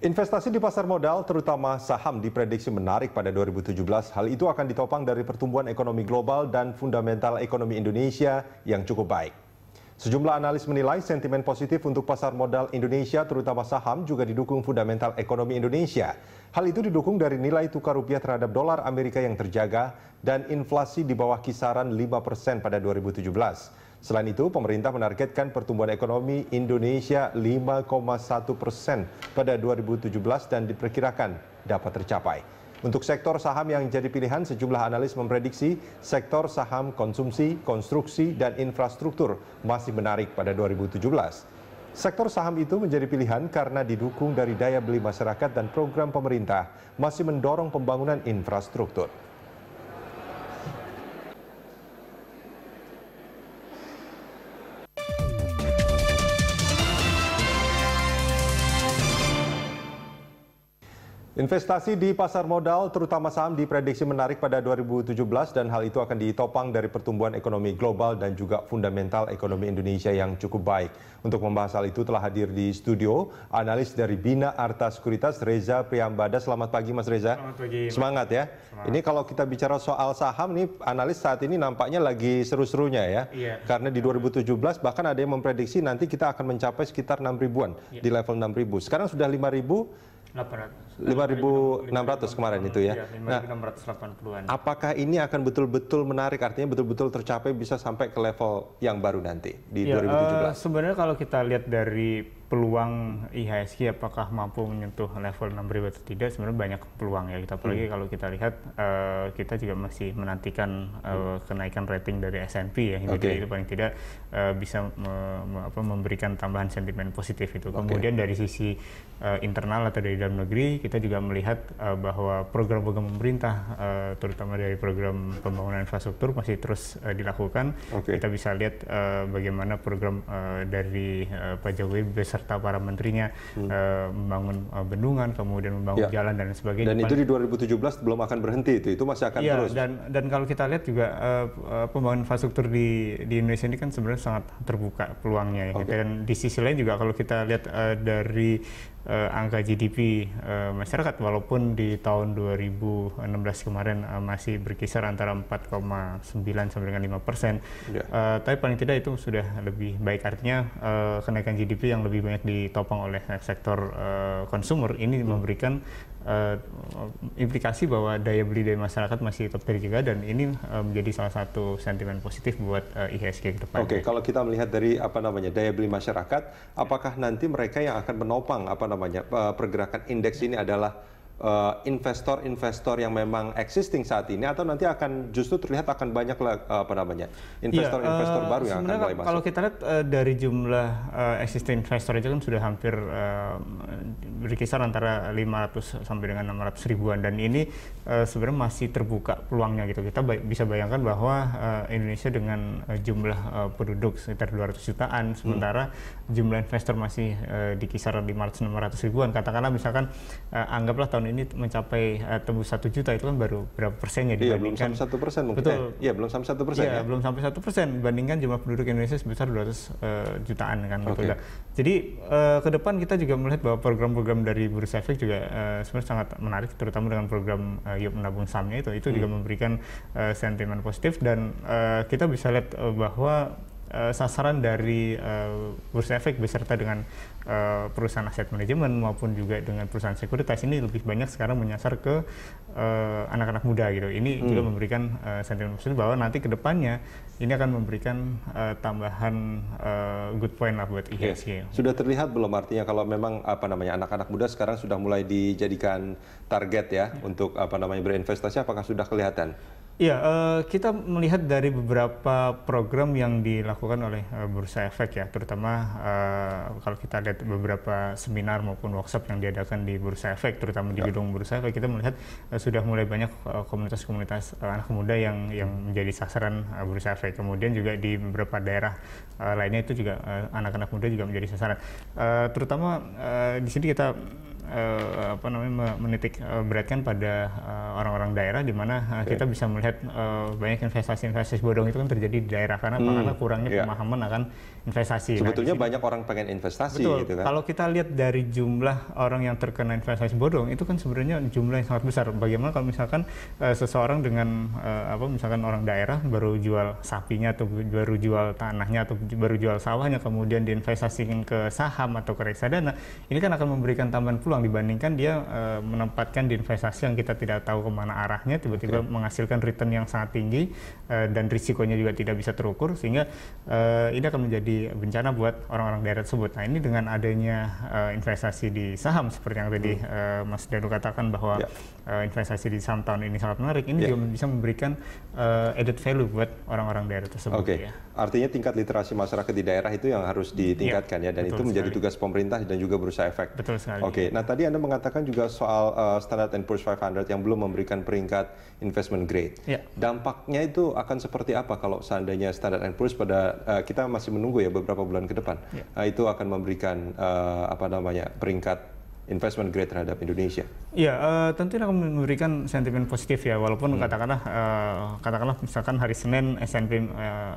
Investasi di pasar modal, terutama saham, diprediksi menarik pada 2017. Hal itu akan ditopang dari pertumbuhan ekonomi global dan fundamental ekonomi Indonesia yang cukup baik. Sejumlah analis menilai sentimen positif untuk pasar modal Indonesia, terutama saham, juga didukung fundamental ekonomi Indonesia. Hal itu didukung dari nilai tukar rupiah terhadap dolar Amerika yang terjaga dan inflasi di bawah kisaran 5% pada 2017. Selain itu, pemerintah menargetkan pertumbuhan ekonomi Indonesia 5,1 persen pada 2017 dan diperkirakan dapat tercapai. Untuk sektor saham yang jadi pilihan, sejumlah analis memprediksi sektor saham konsumsi, konstruksi, dan infrastruktur masih menarik pada 2017. Sektor saham itu menjadi pilihan karena didukung dari daya beli masyarakat dan program pemerintah masih mendorong pembangunan infrastruktur. Investasi di pasar modal, terutama saham, diprediksi menarik pada 2017 dan hal itu akan ditopang dari pertumbuhan ekonomi global dan juga fundamental ekonomi Indonesia yang cukup baik. Untuk membahas hal itu telah hadir di studio analis dari Bina Arta Sekuritas Reza Priambada. Selamat pagi Mas Reza. Selamat pagi. Semangat ya. Semangat. Ini kalau kita bicara soal saham nih, analis saat ini nampaknya lagi seru-serunya ya. Iya. Karena di 2017 bahkan ada yang memprediksi nanti kita akan mencapai sekitar 6 ribuan iya. di level 6 ribu. Sekarang sudah 5 ribu 5.600 kemarin itu ya. ya 5.680-an. Nah, apakah ini akan betul-betul menarik artinya betul-betul tercapai bisa sampai ke level yang baru nanti di ya, 2017? Uh, sebenarnya kalau kita lihat dari peluang IHSG apakah mampu menyentuh level 6 ribu atau tidak sebenarnya banyak peluang ya kita gitu. apalagi hmm. kalau kita lihat uh, kita juga masih menantikan uh, kenaikan rating dari S&P ya okay. jadi itu paling tidak uh, bisa me, me, apa, memberikan tambahan sentimen positif itu okay. kemudian dari sisi uh, internal atau dari dalam negeri kita juga melihat uh, bahwa program-program pemerintah uh, terutama dari program pembangunan infrastruktur masih terus uh, dilakukan okay. kita bisa lihat uh, bagaimana program uh, dari uh, Pak Jokowi besar serta para menterinya hmm. uh, membangun uh, bendungan, kemudian membangun ya. jalan dan sebagainya. Dan itu di 2017 belum akan berhenti itu, itu masih akan ya, terus. Dan dan kalau kita lihat juga uh, pembangunan infrastruktur di di Indonesia ini kan sebenarnya sangat terbuka peluangnya ya. Gitu. Okay. Dan di sisi lain juga kalau kita lihat uh, dari uh, angka GDP uh, eh, masyarakat walaupun di tahun 2016 kemarin uh, masih berkisar antara 4,9 sampai dengan 5 persen. Yeah. Ya. Uh, tapi paling tidak itu sudah lebih baik artinya uh, kenaikan GDP yang lebih banyak ditopang oleh sektor uh, ini hmm. memberikan uh, implikasi bahwa daya beli dari masyarakat masih tetap terjaga dan ini uh, menjadi salah satu sentimen positif buat uh, eh, IHSG ke depan. Oke, kalau kita melihat dari apa namanya daya beli masyarakat, apakah nanti mereka yang akan menopang apa namanya pergerakan indeks ini adalah Eh, investor-investor uh, yang memang existing saat ini atau nanti akan justru terlihat akan banyak uh, apa namanya iya, investor-investor uh, baru yang akan mulai masuk. Kalau kita lihat uh, dari jumlah uh, existing investor itu kan sudah hampir uh, berkisar antara 500 sampai dengan 600 ribuan dan ini uh, sebenarnya masih terbuka peluangnya gitu. Kita bay bisa bayangkan bahwa uh, Indonesia dengan uh, jumlah uh, penduduk sekitar 200 jutaan hmm. sementara hmm. jumlah investor masih uh, di kisaran 500 600 ribuan katakanlah misalkan uh, anggaplah tahun ini mencapai uh, tembus satu juta itu kan baru berapa persennya iya, dibandingkan belum satu persen mungkin betul ya belum sampai satu persen iya, ya, belum sampai satu persen bandingkan jumlah penduduk Indonesia sebesar 200 uh, eh, jutaan kan okay. gitu jadi uh, ke depan kita juga melihat bahwa program-program dari Bursa Efek juga uh, sebenarnya sangat menarik terutama dengan program uh, Yuk Menabung Sahamnya itu itu hmm. juga memberikan uh, sentimen positif dan uh, kita bisa lihat uh, bahwa uh, sasaran dari uh, bursa efek beserta dengan Eh, perusahaan aset manajemen maupun juga dengan perusahaan sekuritas ini lebih banyak sekarang menyasar ke anak eh, anak-anak muda gitu. Ini hmm. juga memberikan uh, sentimen positif bahwa nanti ke depannya ini akan memberikan uh, tambahan uh, good point lah buat IHSG. Iya. Yes. Sudah terlihat belum artinya kalau memang apa namanya anak-anak muda sekarang sudah mulai dijadikan target ya yeah. Hmm. untuk apa namanya berinvestasi apakah sudah kelihatan? Iya, eh, kita melihat dari beberapa program yang dilakukan oleh eh, Bursa Efek ya, terutama eh, kalau kita lihat beberapa seminar maupun workshop yang diadakan di Bursa Efek, terutama di ya. gedung Bursa Efek, kita melihat sudah mulai banyak komunitas-komunitas anak muda yang yang menjadi sasaran Bursa Efek. Kemudian juga di beberapa daerah lainnya itu juga anak-anak muda juga menjadi sasaran. terutama di sini kita uh, apa namanya menitik uh, beratkan pada eh, orang-orang uh, daerah di mana uh, okay. Iya. kita bisa melihat uh, banyak investasi-investasi bodong itu kan terjadi di daerah karena hmm. karena kurangnya yeah. pemahaman akan investasi. Kan? Sebetulnya nah, banyak orang pengen investasi betul, gitu kan. Kalau kita lihat dari jumlah orang yang terkena investasi bodong itu kan sebenarnya jumlah yang sangat besar. Bagaimana kalau misalkan uh, seseorang dengan uh, apa misalkan orang daerah baru jual sapinya atau baru jual tanahnya atau baru jual sawahnya kemudian diinvestasikan ke saham atau ke reksadana, ini kan akan memberikan tambahan peluang dibandingkan dia uh, menempatkan di investasi yang kita tidak tahu kemana arahnya tiba-tiba okay. menghasilkan return yang sangat tinggi uh, dan risikonya juga tidak bisa terukur sehingga uh, ini akan menjadi bencana buat orang-orang daerah tersebut. Nah ini dengan adanya uh, investasi di saham seperti yang tadi hmm. uh, Mas Danu katakan bahwa yeah. Ya. uh, investasi di saham tahun ini sangat menarik. Ini yeah. juga bisa memberikan uh, added value buat orang-orang daerah tersebut. okay. ya. artinya tingkat literasi masyarakat di daerah itu yang harus ditingkatkan yeah. ya dan Betul itu menjadi tugas pemerintah dan juga berusaha efek. Betul sekali. Oke, okay. nah tadi Anda mengatakan juga soal uh, Standard Poor's 500 yang belum memberikan peringkat investment grade. Ya. Dampaknya itu akan seperti apa kalau seandainya Standard Poor's pada uh, kita masih menunggu ya beberapa bulan ke depan ya. uh, itu akan memberikan uh, apa namanya peringkat investment grade terhadap Indonesia? Ya, uh, eh, tentu akan memberikan sentimen positif ya, walaupun hmm. katakanlah uh, katakanlah misalkan hari Senin S&P uh,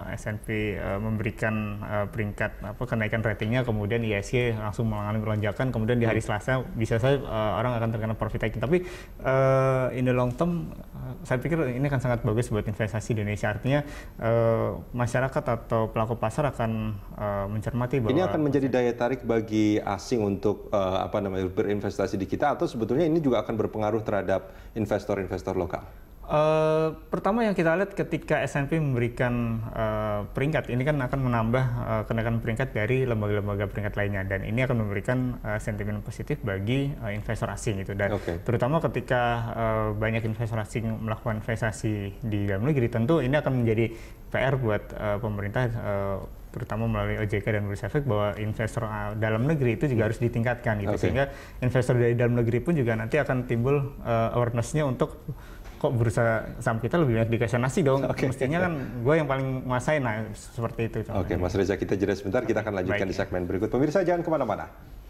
eh, S&P uh, memberikan uh, peringkat apa kenaikan ratingnya, kemudian ISG langsung mengalami lonjakan, kemudian di hari hmm. Selasa bisa saja uh, orang akan terkena profit taking. Tapi uh, in the long term, uh, saya pikir ini akan sangat bagus buat investasi Indonesia. Artinya uh, masyarakat atau pelaku pasar akan uh, mencermati bahwa ini akan menjadi daya tarik bagi asing untuk uh, apa namanya investasi di kita atau sebetulnya ini juga akan berpengaruh terhadap investor-investor lokal? Uh, pertama yang kita lihat ketika S&P memberikan uh, peringkat, ini kan akan menambah uh, kenaikan peringkat dari lembaga-lembaga peringkat lainnya dan ini akan memberikan uh, sentimen positif bagi uh, investor asing gitu dan okay. terutama ketika uh, banyak investor asing melakukan investasi di dalam negeri tentu ini akan menjadi PR buat uh, pemerintah uh, terutama melalui OJK dan Bursa Efek bahwa investor ah, dalam negeri itu juga harus ditingkatkan gitu okay. sehingga investor dari dalam negeri pun juga nanti akan timbul uh, awarenessnya untuk kok bursa saham kita lebih banyak dikasih nasi dong okay. mestinya kan gue yang paling menguasai nah seperti itu oke okay, Mas Reza kita jeda sebentar kita akan lanjutkan Baik. di segmen berikut pemirsa jangan kemana-mana